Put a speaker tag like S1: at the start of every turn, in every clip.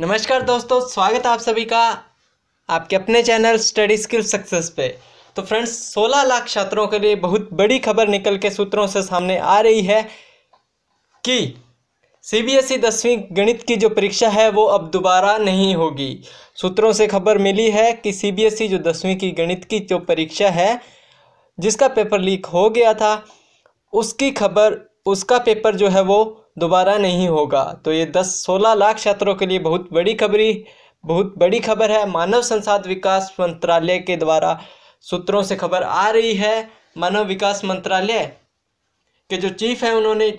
S1: नमस्कार दोस्तों स्वागत है आप सभी का आपके अपने चैनल स्टडी स्किल सक्सेस पे तो फ्रेंड्स 16 लाख छात्रों के लिए बहुत बड़ी खबर निकल के सूत्रों से सामने आ रही है कि सी बी एस ई दसवीं गणित की जो परीक्षा है वो अब दोबारा नहीं होगी सूत्रों से खबर मिली है कि सी बी एस ई जो दसवीं की गणित की जो परीक्षा है जिसका पेपर लीक हो गया था उसकी खबर उसका पेपर जो है वो दोबारा नहीं होगा तो ये दस सोलह लाख छात्रों के लिए बहुत बड़ी खबरी बहुत बड़ी खबर है मानव संसाध विकास मंत्रालय के द्वारा सूत्रों से खबर आ रही है मानव विकास मंत्रालय के जो चीफ हैं उन्होंने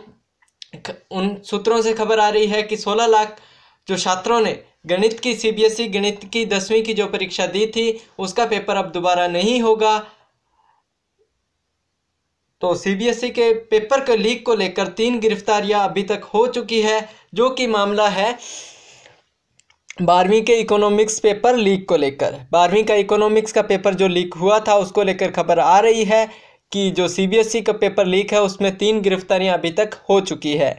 S1: उन सूत्रों से खबर आ रही है कि 16 लाख जो छात्रों ने गणित की सीबीएसई e गणित की दसवीं की जो परीक्षा दी थी उसका पेपर अब दोबारा नहीं होगा तो सीबीएसई e के पेपर के लीक को लेकर तीन गिरफ्तारियां अभी तक हो चुकी है जो कि मामला है बारहवीं के इकोनॉमिक्स पेपर लीक को लेकर बारहवीं का इकोनॉमिक्स का पेपर जो लीक हुआ था उसको लेकर खबर आ रही है कि जो सीबीएसई e का पेपर लीक है उसमें तीन गिरफ्तारियां अभी तक हो चुकी है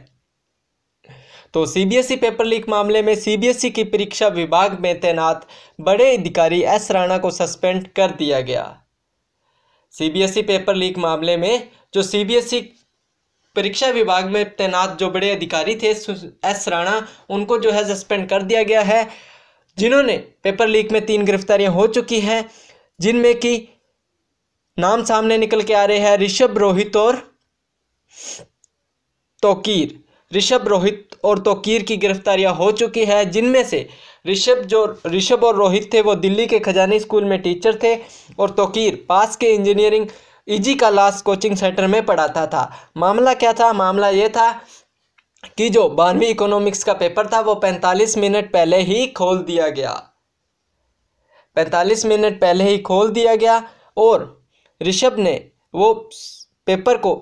S1: तो सीबीएसई e पेपर लीक मामले में सीबीएसई की परीक्षा विभाग में तैनात बड़े अधिकारी एस राणा को सस्पेंड कर दिया गया सीबीएसई पेपर लीक मामले में जो सीबीएसई e परीक्षा विभाग में तैनात जो बड़े अधिकारी थे एस राणा उनको जो है सस्पेंड कर दिया गया है जिन्होंने पेपर लीक में तीन गिरफ्तारियां हो चुकी हैं जिनमें कि नाम सामने निकल के आ रहे हैं ऋषभ रोहित और तोकीर ऋषभ रोहित और तोकीर की गिरफ्तारियां हो चुकी हैं जिनमें से ऋषभ जो ऋषभ और रोहित थे वो दिल्ली के खजानी स्कूल में टीचर थे और तोकीर पास के इंजीनियरिंग ई का लास्ट कोचिंग सेंटर में पढ़ाता था मामला क्या था मामला ये था कि जो बारहवीं इकोनॉमिक्स का पेपर था वो पैंतालीस मिनट पहले ही खोल दिया गया पैंतालीस मिनट पहले ही खोल दिया गया और ऋषभ ने वो पेपर को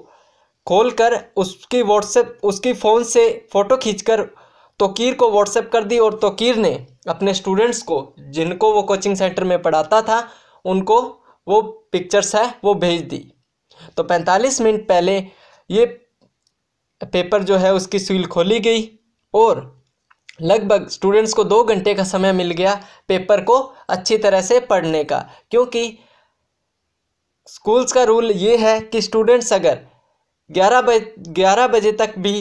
S1: खोलकर उसकी व्हाट्सएप उसकी फ़ोन से फ़ोटो खींचकर तोकीर को व्हाट्सएप कर दी और तोकीर ने अपने स्टूडेंट्स को जिनको वो कोचिंग सेंटर में पढ़ाता था उनको वो पिक्चर्स है वो भेज दी तो 45 मिनट पहले ये पेपर जो है उसकी सील खोली गई और लगभग स्टूडेंट्स को दो घंटे का समय मिल गया पेपर को अच्छी तरह से पढ़ने का क्योंकि स्कूल्स का रूल ये है कि स्टूडेंट्स अगर ग्यारह बज ग्यारह बजे तक भी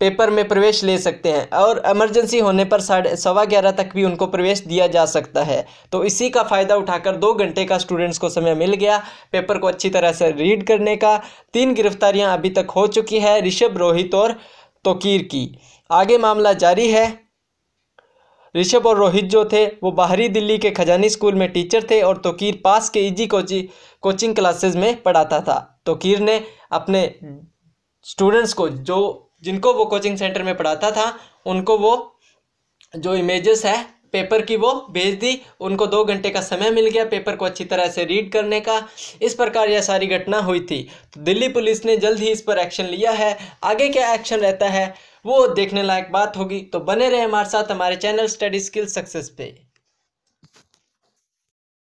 S1: पेपर में प्रवेश ले सकते हैं और इमरजेंसी होने पर साढ़े सवा ग्यारह तक भी उनको प्रवेश दिया जा सकता है तो इसी का फ़ायदा उठाकर दो घंटे का स्टूडेंट्स को समय मिल गया पेपर को अच्छी तरह से रीड करने का तीन गिरफ्तारियां अभी तक हो चुकी है ऋषभ रोहित और तोकीर की आगे मामला जारी है ऋषभ और रोहित जो थे वो बाहरी दिल्ली के खजानी स्कूल में टीचर थे और तोकीर पास के ईजी कोचिंग कोचिंग क्लासेज में पढ़ाता था तोकीर ने अपने स्टूडेंट्स हम्म। को जो जिनको वो कोचिंग सेंटर में पढ़ाता था उनको वो जो इमेजेस है पेपर की वो भेज दी उनको दो घंटे का समय मिल गया पेपर को अच्छी तरह से रीड करने का इस प्रकार यह सारी घटना हुई थी तो दिल्ली पुलिस ने जल्द ही इस पर एक्शन लिया है आगे क्या एक्शन रहता है वो देखने लायक बात होगी तो बने रहे हमारे साथ हमारे चैनल स्टडी स्किल सक्सेस पे